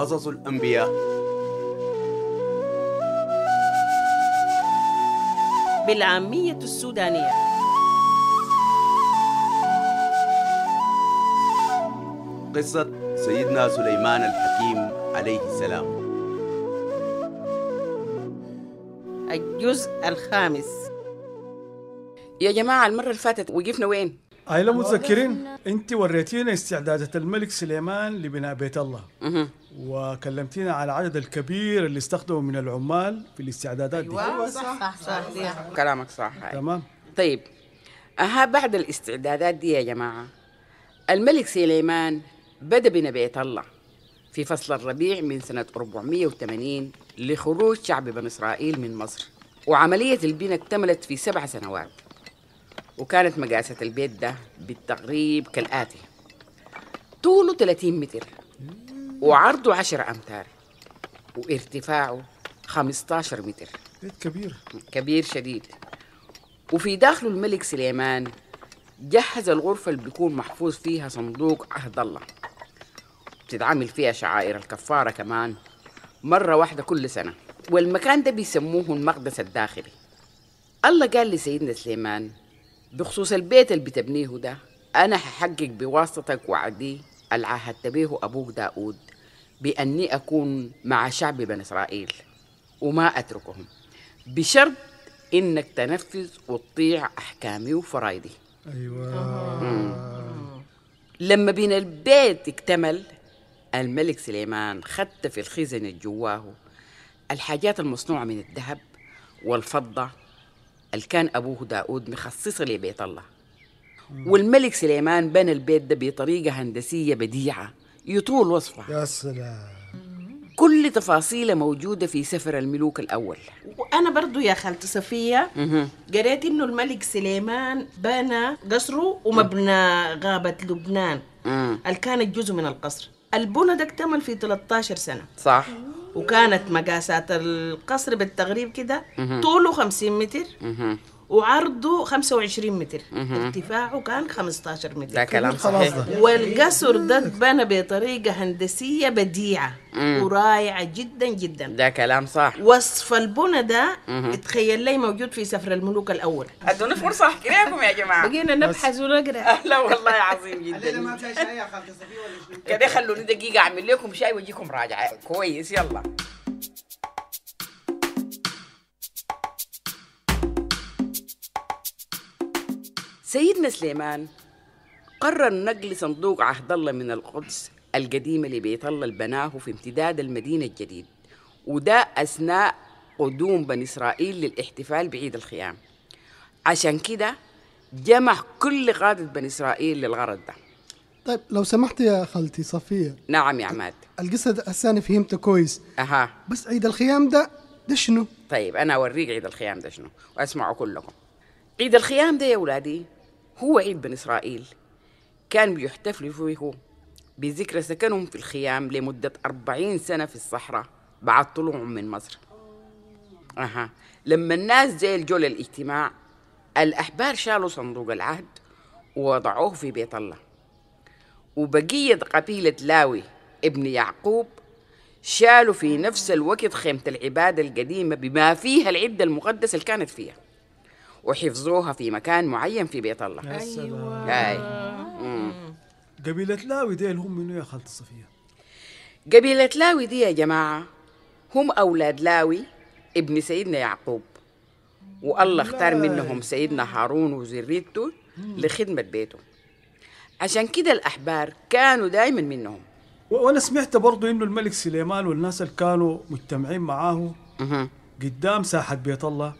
قصص الأنبياء بالعامية السودانية قصة سيدنا سليمان الحكيم عليه السلام الجزء الخامس يا جماعة المرة اللي فاتت وقفنا وين؟ أهلا متذكرين أنت وريتينا استعدادات الملك سليمان لبناء بيت الله وكلمتينا على العدد الكبير اللي استخدموا من العمال في الاستعدادات دي أيوة صح صح, صح, صح, صح كلامك صح تمام طيب أها بعد الاستعدادات دي يا جماعة الملك سليمان بدأ بناء بيت الله في فصل الربيع من سنة 480 لخروج شعب بني إسرائيل من مصر وعملية البناء اكتملت في سبع سنوات وكانت مقاسة البيت ده بالتقريب كالآتي طوله 30 متر وعرضه 10 أمتار وارتفاعه 15 متر بيت كبير كبير شديد وفي داخله الملك سليمان جهز الغرفة اللي بيكون محفوظ فيها صندوق عهد الله بتتعمل فيها شعائر الكفارة كمان مرة واحدة كل سنة والمكان ده بيسموه المقدس الداخلي الله قال لسيدنا سليمان بخصوص البيت اللي بتبنيه ده أنا هحقق بواسطتك وعدي اللي عهدت أبوك داود بأني أكون مع شعب بني إسرائيل وما أتركهم بشرط إنك تنفذ وتطيع أحكامي وفرايدي أيوة لما بين البيت اكتمل الملك سليمان خدت في الخزن الجواه الحاجات المصنوعة من الذهب والفضة اللي كان أبوه داود مخصصة لبيت الله والملك سليمان بنى البيت ده بطريقة هندسية بديعة يطول وصفها يا سلام كل تفاصيله موجودة في سفر الملوك الأول وأنا برضو يا خالتي صفية قريت إنه الملك سليمان بنى قصره ومبنى غابة لبنان اللي كانت جزء من القصر البنى ده اكتمل في 13 سنة صح وكانت مقاسات القصر بالتغريب كده طوله 50 متر وعرضه 25 متر ارتفاعه كان 15 متر ده كلام صحيح والقصر ده اتبنى بطريقه هندسيه بديعه ورائعه جدا جدا ده كلام صح وصف البنى ده اتخيل لي موجود في سفر الملوك الاول ادوني فرصه احكي لكم يا جماعه بقينا نبحث ونقرا لا والله عظيم جدا ما فيها شاي يا خالتي ولا خلوني دقيقه اعمل لكم شاي واجيكم راجعه كويس يلا سيدنا سليمان قرر نقل صندوق عهد الله من القدس القديمة اللي الله البناه في امتداد المدينة الجديد وده أثناء قدوم بني إسرائيل للاحتفال بعيد الخيام عشان كده جمع كل قادة بني إسرائيل للغرض ده طيب لو سمحت يا خالتي صفية نعم يا عماد القصة الثانية فهمت كويس أها بس عيد الخيام ده ده شنو؟ طيب أنا أوريك عيد الخيام ده شنو وأسمعه كلكم عيد الخيام ده يا ولادي هو عيد بن إسرائيل كان بيحتفلوا فيه بذكرى سكنهم في الخيام لمدة أربعين سنة في الصحراء بعد طلوعهم من مصر أها لما الناس زي الجول الاجتماع الأحبار شالوا صندوق العهد ووضعوه في بيت الله وبقية قبيلة لاوي ابن يعقوب شالوا في نفس الوقت خيمة العبادة القديمة بما فيها العدة المقدسة اللي كانت فيها وحفظوها في مكان معين في بيت الله ايوه هاي آه. قبيلة لاوي دي هم منو يا خالتي صفية؟ قبيلة لاوي دي يا جماعة هم أولاد لاوي ابن سيدنا يعقوب والله اختار منهم سيدنا هارون وذريته لخدمة بيته عشان كده الأحبار كانوا دايما منهم وانا سمعت برضه انه الملك سليمان والناس اللي كانوا مجتمعين معاه قدام ساحه بيت الله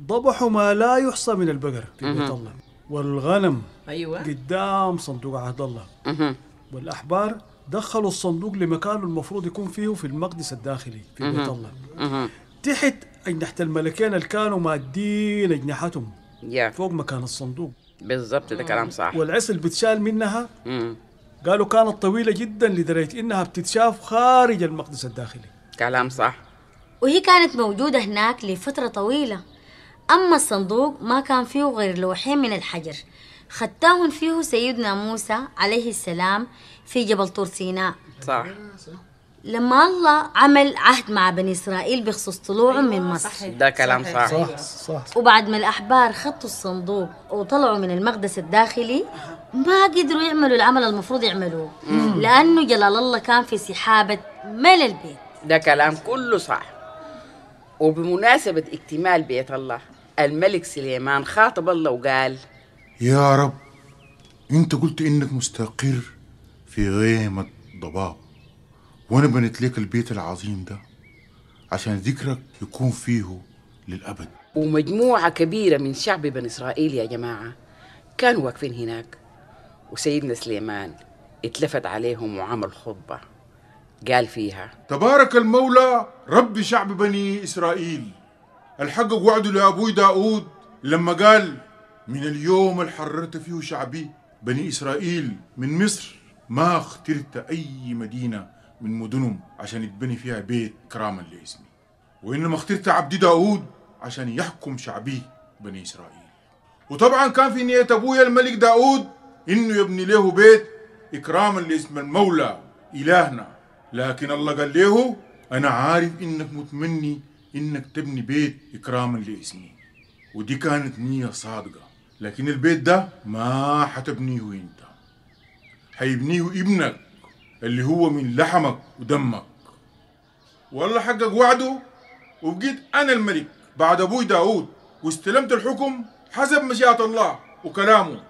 ضبحوا ما لا يحصى من البقر في بيت الله والغنم ايوه قدام صندوق عهد الله والاحبار دخلوا الصندوق لمكانه المفروض يكون فيه في المقدس الداخلي في بيت الله تحت أجنحة الملكين اللي كانوا مادين أجنحتهم yeah. فوق مكان الصندوق بالضبط ده كلام صح والعسل اللي بتشال منها أمم. قالوا كانت طويلة جدا لدرجة إنها بتتشاف خارج المقدس الداخلي كلام صح وهي كانت موجودة هناك لفترة طويلة أما الصندوق ما كان فيه غير لوحين من الحجر خدتاهن فيه سيدنا موسى عليه السلام في جبل طور سيناء صح لما الله عمل عهد مع بني إسرائيل بخصوص طلوعهم أيوة من مصر صحيح. ده كلام صح صح, صح. وبعد ما الأحبار خطوا الصندوق وطلعوا من المقدس الداخلي ما قدروا يعملوا العمل المفروض يعملوه لأنه جلال الله كان في سحابة مال البيت ده كلام كله صح وبمناسبة اكتمال بيت الله الملك سليمان خاطب الله وقال يا رب انت قلت انك مستقر في غيمة ضباب وانا بنيت لك البيت العظيم ده عشان ذكرك يكون فيه للابد ومجموعة كبيرة من شعب بني اسرائيل يا جماعة كانوا واقفين هناك وسيدنا سليمان اتلفت عليهم وعمل خطبة قال فيها تبارك المولى رب شعب بني إسرائيل الحقق وعده لأبوي داود لما قال من اليوم اللي حررت فيه شعبي بني إسرائيل من مصر ما اخترت أي مدينة من مدنهم عشان يتبني فيها بيت كراما لاسمي وإنما اخترت عبدي داود عشان يحكم شعبي بني إسرائيل وطبعا كان في نية أبويا الملك داود إنه يبني له بيت إكراما لاسم المولى إلهنا لكن الله قال له أنا عارف إنك متمني إنك تبني بيت إكراما لاسمي ودي كانت نية صادقة لكن البيت ده ما حتبنيه أنت حيبنيه ابنك اللي هو من لحمك ودمك والله حقق وعده وبقيت أنا الملك بعد أبوي داود واستلمت الحكم حسب مشيئة الله وكلامه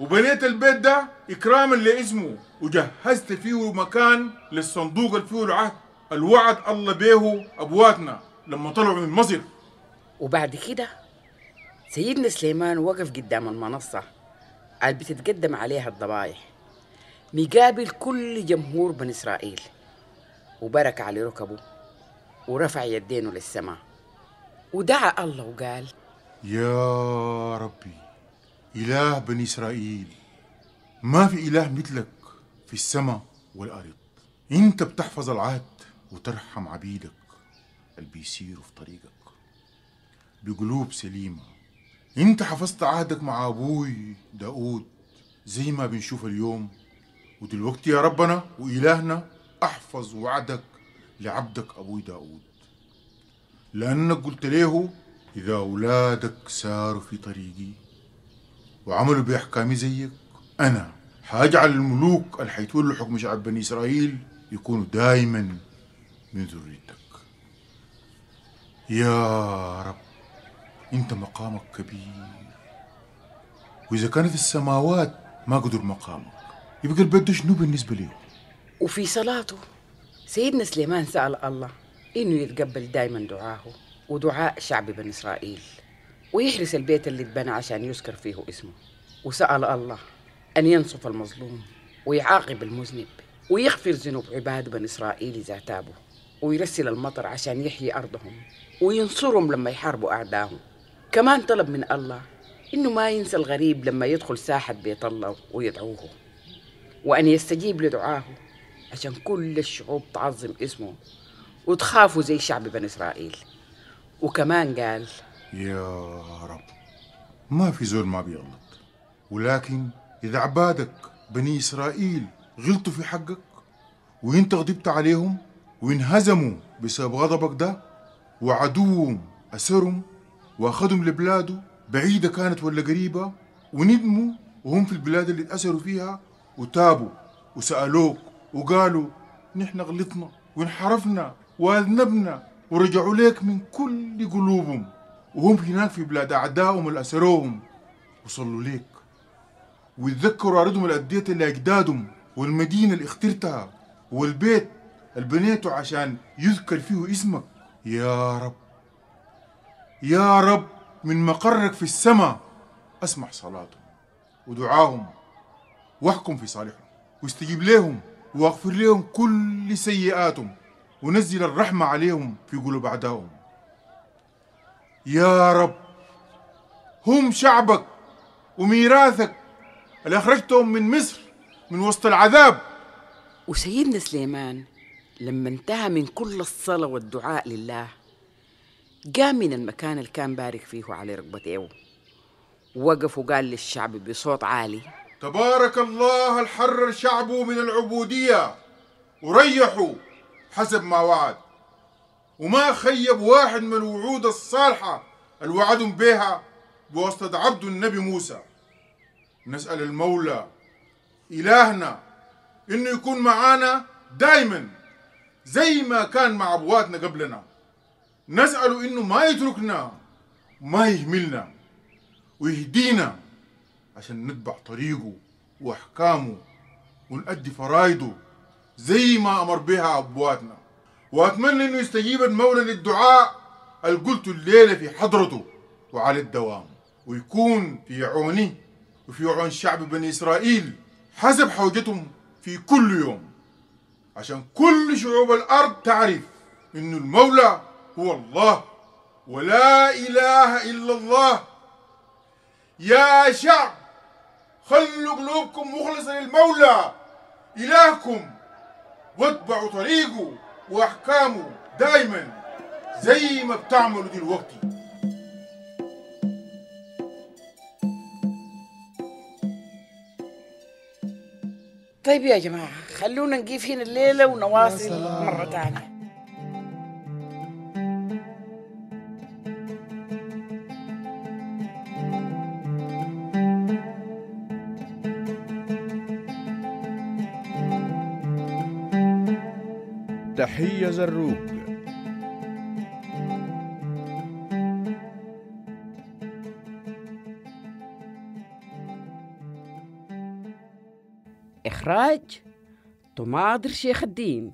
وبنيت البيت ده إكراما لاسمه وجهزت فيه مكان للصندوق اللي فيه العهد الوعد الله بيه أبواتنا لما طلعوا من المصير وبعد كده سيدنا سليمان وقف قدام المنصة اللي بتتقدم عليها الضبايح مقابل كل جمهور بني إسرائيل وبرك على ركبه ورفع يدينه للسماء ودعا الله وقال يا ربي إله بني إسرائيل ما في إله مثلك في السماء والأرض أنت بتحفظ العهد وترحم عبيدك اللي بيسيروا في طريقك بقلوب سليمة انت حفظت عهدك مع ابوي داود زي ما بنشوف اليوم ودلوقتي يا ربنا وإلهنا أحفظ وعدك لعبدك أبوي داود لأنك قلت له إذا أولادك ساروا في طريقي وعملوا بأحكامي زيك أنا حاجعل الملوك اللي حيتولوا حكم شعب بني إسرائيل يكونوا دائما من ذريتك يا رب انت مقامك كبير واذا كانت السماوات ما قدر مقامك يبقى البيت ده شنو بالنسبه لي وفي صلاته سيدنا سليمان سال الله انه يتقبل دايما دعاه ودعاء شعب بني اسرائيل ويحرس البيت اللي اتبنى عشان يذكر فيه اسمه وسال الله ان ينصف المظلوم ويعاقب المذنب ويغفر ذنوب عباد بني اسرائيل اذا تابوا ويرسل المطر عشان يحيي أرضهم وينصرهم لما يحاربوا أعداهم كمان طلب من الله إنه ما ينسى الغريب لما يدخل ساحة بيت الله ويدعوه وأن يستجيب لدعاه عشان كل الشعوب تعظم اسمه وتخافوا زي شعب بني إسرائيل وكمان قال يا رب ما في زول ما بيغلط ولكن إذا عبادك بني إسرائيل غلطوا في حقك وإنت غضبت عليهم وانهزموا بسبب غضبك ده وعدوهم أسرهم وأخذهم لبلاده بعيدة كانت ولا قريبة وندموا وهم في البلاد اللي اتأسروا فيها وتابوا وسألوك وقالوا نحن غلطنا وانحرفنا وأذنبنا ورجعوا ليك من كل قلوبهم وهم هناك في بلاد أعدائهم اللي أسروهم وصلوا ليك ويتذكروا أرضهم الأدية لأجدادهم والمدينة اللي اخترتها والبيت البنيته عشان يذكر فيه اسمك يا رب يا رب من مقرك في السماء اسمع صلاتهم ودعاهم واحكم في صالحهم واستجيب لهم واغفر لهم كل سيئاتهم ونزل الرحمة عليهم في قلوب أعدائهم يا رب هم شعبك وميراثك اللي أخرجتهم من مصر من وسط العذاب وسيدنا سليمان لما انتهى من كل الصلاة والدعاء لله قام من المكان اللي كان بارك فيه على ركبتيه إيوه. وقف وقال للشعب بصوت عالي تبارك الله الحرر شعبه من العبودية وريحوا حسب ما وعد وما خيب واحد من الوعود الصالحة اللي وعدهم بها بواسطة عبد النبي موسى نسأل المولى إلهنا إنه يكون معانا دايماً زي ما كان مع أبواتنا قبلنا نسأله إنه ما يتركنا ما يهملنا ويهدينا عشان نتبع طريقه وأحكامه ونأدي فرايده زي ما أمر بها أبواتنا وأتمنى إنه يستجيب المولى للدعاء اللي قلته الليلة في حضرته وعلى الدوام ويكون في عوني وفي عون شعب بني إسرائيل حسب حوجتهم في كل يوم عشان كل شعوب الأرض تعرف إن المولى هو الله ولا إله إلا الله يا شعب خلوا قلوبكم مخلصة للمولى إلهكم واتبعوا طريقه وأحكامه دايما زي ما بتعملوا دلوقتي طيب يا جماعة خلونا نقيفين الليلة ونواصل مرة ثانية تحية زروق graj, tomadertje gedien.